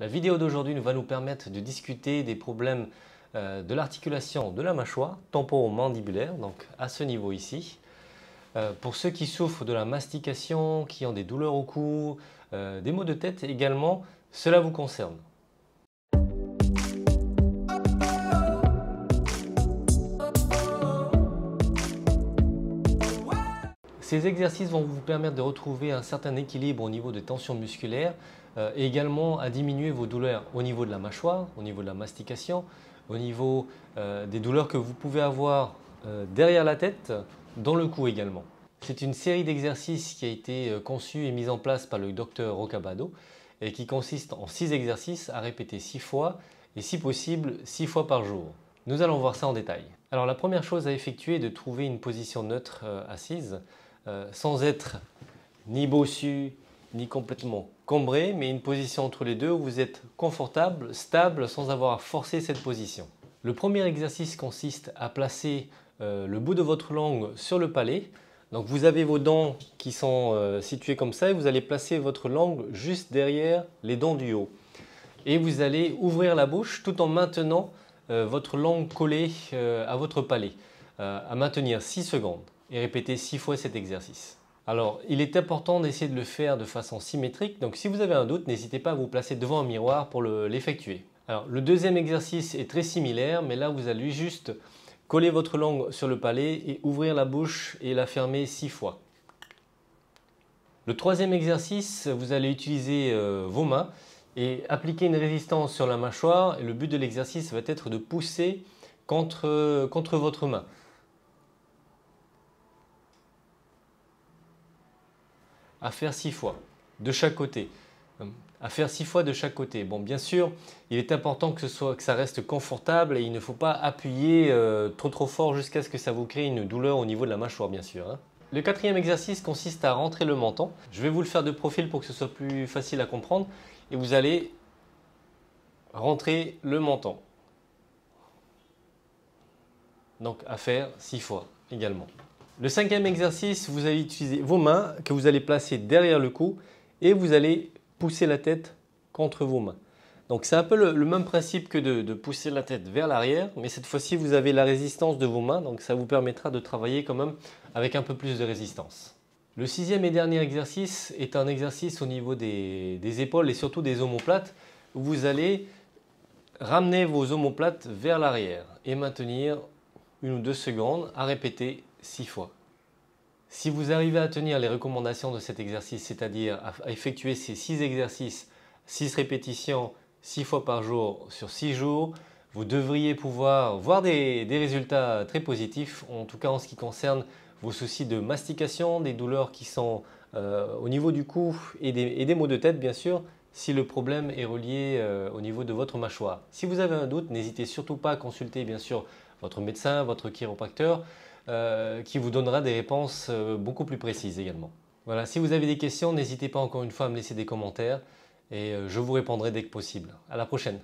La vidéo d'aujourd'hui va nous permettre de discuter des problèmes euh, de l'articulation de la mâchoire temporomandibulaire, donc à ce niveau ici. Euh, pour ceux qui souffrent de la mastication, qui ont des douleurs au cou, euh, des maux de tête également, cela vous concerne. Ces exercices vont vous permettre de retrouver un certain équilibre au niveau des tensions musculaires euh, et également à diminuer vos douleurs au niveau de la mâchoire, au niveau de la mastication, au niveau euh, des douleurs que vous pouvez avoir euh, derrière la tête, dans le cou également. C'est une série d'exercices qui a été conçue et mise en place par le docteur Rocabado et qui consiste en 6 exercices à répéter 6 fois et si possible 6 fois par jour. Nous allons voir ça en détail. Alors la première chose à effectuer est de trouver une position neutre assise. Euh, sans être ni bossu, ni complètement combré, mais une position entre les deux où vous êtes confortable, stable, sans avoir à forcer cette position. Le premier exercice consiste à placer euh, le bout de votre langue sur le palais. Donc vous avez vos dents qui sont euh, situées comme ça et vous allez placer votre langue juste derrière les dents du haut. Et vous allez ouvrir la bouche tout en maintenant votre langue collée à votre palais, à maintenir 6 secondes et répétez 6 fois cet exercice. Alors, il est important d'essayer de le faire de façon symétrique, donc si vous avez un doute, n'hésitez pas à vous placer devant un miroir pour l'effectuer. Alors, le deuxième exercice est très similaire, mais là, vous allez juste coller votre langue sur le palais et ouvrir la bouche et la fermer six fois. Le troisième exercice, vous allez utiliser euh, vos mains et appliquer une résistance sur la mâchoire. Et le but de l'exercice va être de pousser contre votre main. à faire six fois de chaque côté. Euh, à faire six fois de chaque côté. Bon, bien sûr, il est important que, ce que ça reste confortable et il ne faut pas appuyer euh, trop trop fort jusqu'à ce que ça vous crée une douleur au niveau de la mâchoire, bien sûr. Hein. Le quatrième exercice consiste à rentrer le menton. Je vais vous le faire de profil pour que ce soit plus facile à comprendre. Et vous allez rentrer le menton. Donc à faire six fois également. Le cinquième exercice, vous allez utiliser vos mains que vous allez placer derrière le cou et vous allez pousser la tête contre vos mains. Donc c'est un peu le, même principe que de, pousser la tête vers l'arrière, mais cette fois-ci vous avez la résistance de vos mains, donc ça vous permettra de travailler quand même avec un peu plus de résistance. Le sixième et dernier exercice est un exercice au niveau des, épaules et surtout des omoplates. vous allez ramener vos omoplates vers l'arrière et maintenir une ou deux secondes à répéter six fois. Si vous arrivez à tenir les recommandations de cet exercice, c'est-à-dire à effectuer ces six exercices, six répétitions, six fois par jour sur six jours, vous devriez pouvoir voir des, résultats très positifs, en tout cas en ce qui concerne vos soucis de mastication, des douleurs qui sont euh, au niveau du cou et des, maux de tête bien sûr, si le problème est relié euh, au niveau de votre mâchoire. Si vous avez un doute, n'hésitez surtout pas à consulter bien sûr votre médecin, votre chiropracteur. Euh, qui vous donnera des réponses euh, beaucoup plus précises également. Voilà, si vous avez des questions, n'hésitez pas encore une fois à me laisser des commentaires et euh, je vous répondrai dès que possible. À la prochaine.